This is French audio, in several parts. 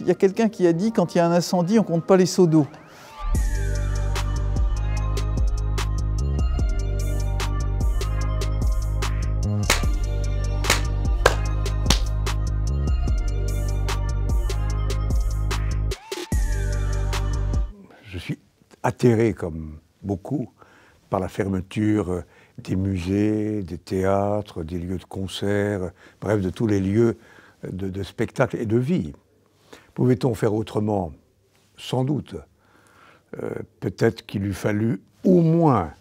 il y a quelqu'un qui a dit quand il y a un incendie, on ne compte pas les seaux d'eau. Je suis atterré, comme beaucoup, par la fermeture des musées, des théâtres, des lieux de concert, bref, de tous les lieux de, de spectacle et de vie. Pouvait-on faire autrement Sans doute. Euh, peut-être qu'il eût fallu au moins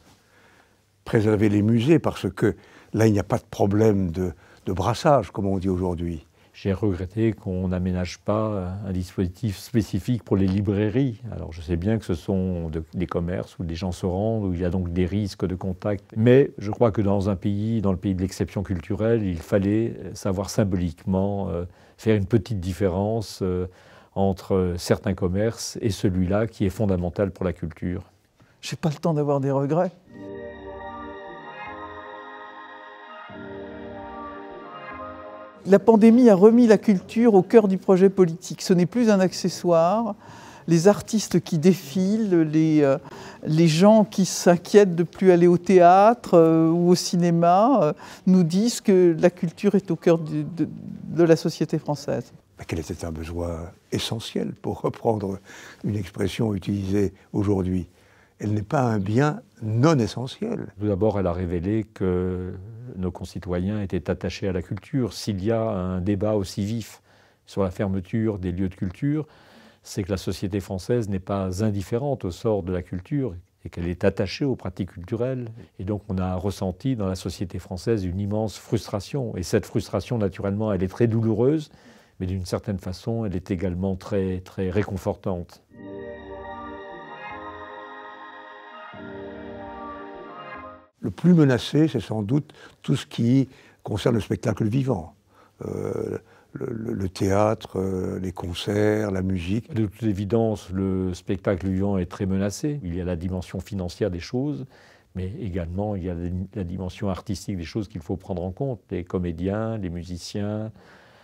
préserver les musées parce que là, il n'y a pas de problème de brassage, comme on dit aujourd'hui. J'ai regretté qu'on n'aménage pas un dispositif spécifique pour les librairies. Alors je sais bien que ce sont des commerces où des gens se rendent, où il y a donc des risques de contact. Mais je crois que dans un pays, dans le pays de l'exception culturelle, il fallait savoir symboliquement euh, faire une petite différence euh, entre certains commerces et celui-là qui est fondamental pour la culture. J'ai pas le temps d'avoir des regrets. La pandémie a remis la culture au cœur du projet politique. Ce n'est plus un accessoire. Les artistes qui défilent, les, euh, gens qui s'inquiètent de plus aller au théâtre euh, ou au cinéma euh, nous disent que la culture est au cœur de, de la société française. Quel était un besoin essentiel, pour reprendre une expression utilisée aujourd'hui Elle n'est pas un bien non essentiel. Tout d'abord, elle a révélé que nos concitoyens étaient attachés à la culture. S'il y a un débat aussi vif sur la fermeture des lieux de culture, c'est que la société française n'est pas indifférente au sort de la culture et qu'elle est attachée aux pratiques culturelles. Et donc on a ressenti dans la société française une immense frustration. Et cette frustration, naturellement, elle est très douloureuse, mais d'une certaine façon, elle est également très, très réconfortante. le plus menacé, c'est sans doute tout ce qui concerne le spectacle vivant. Euh, le, théâtre, euh, les concerts, la musique. De toute évidence, le spectacle vivant est très menacé. Il y a la dimension financière des choses, mais également il y a la dimension artistique des choses qu'il faut prendre en compte. Les comédiens, les musiciens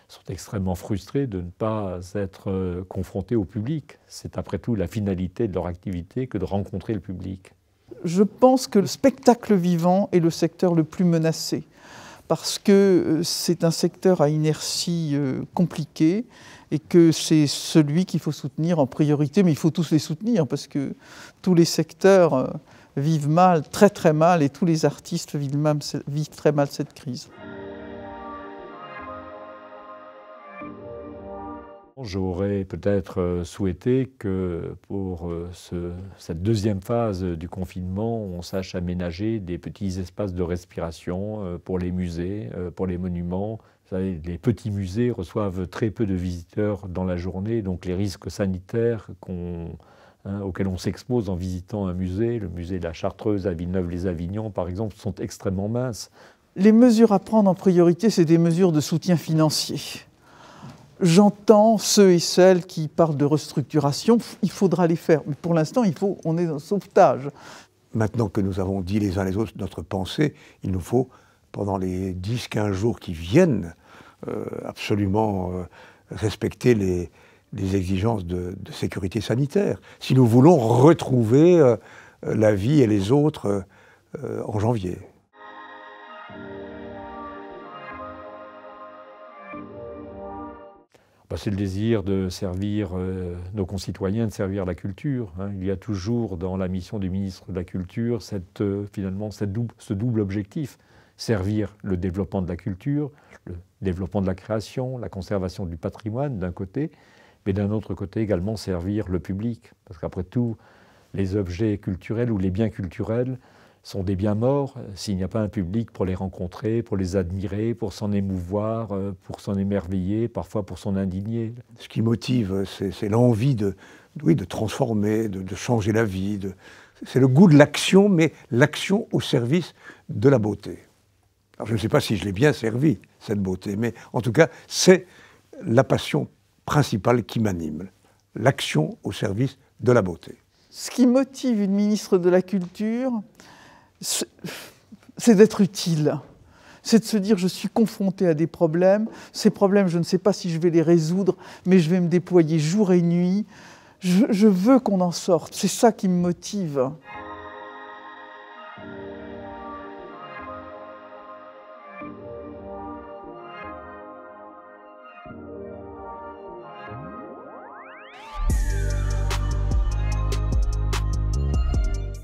sont extrêmement frustrés de ne pas être euh, confrontés au public. C'est après tout la finalité de leur activité que de rencontrer le public je pense que le spectacle vivant est le secteur le plus menacé parce que euh, c'est un secteur à inertie euh, compliquée et que c'est celui qu'il faut soutenir en priorité, mais il faut tous les soutenir parce que tous les secteurs euh, vivent mal, très très mal, et tous les artistes vivent, très mal cette crise. J'aurais peut-être euh, souhaité que pour euh, cette deuxième phase du confinement, on sache aménager des petits espaces de respiration euh, pour les musées, pour les monuments. les petits musées reçoivent très peu de visiteurs dans la journée, donc les risques sanitaires hein, auxquels on s'expose en visitant un musée, le musée de la Chartreuse à Villeneuve-les-Avignon par exemple, sont extrêmement minces. Les mesures à prendre en priorité, c'est des mesures de soutien financier. J'entends ceux et celles qui parlent de restructuration, il faudra les faire. Mais pour l'instant, on est en sauvetage. Maintenant que nous avons dit les uns les autres notre pensée, il nous faut, pendant les 10-15 jours qui viennent, euh, absolument euh, respecter les, exigences de, sécurité sanitaire, si nous voulons retrouver euh, la vie et les autres en janvier. Bah, c'est le désir de servir euh, nos concitoyens, de servir la culture. Hein. Il y a toujours dans la mission du ministre de la Culture cette, euh, finalement ce double objectif servir le développement de la culture, le développement de la création, la conservation du patrimoine d'un côté, mais d'un autre côté également servir le public. Parce qu'après tout, les objets culturels ou les biens culturels sont des biens morts euh, s'il n'y a pas un public pour les rencontrer, pour les admirer, pour s'en émouvoir, euh, pour s'en émerveiller, parfois pour s'en indigner. Ce qui motive, euh, c'est l'envie de, de transformer, de, changer la vie. C'est le goût de l'action, mais l'action au service de la beauté. je ne sais pas si je l'ai bien servi, cette beauté, mais en tout cas, c'est la passion principale qui m'anime, l'action au service de la beauté. Ce qui motive une ministre de la Culture, c'est d'être utile. C'est de se dire, je suis confronté à des problèmes, ces problèmes, je ne sais pas si je vais les résoudre, mais je vais me déployer jour et nuit. Je, veux qu'on en sorte, c'est ça qui me motive.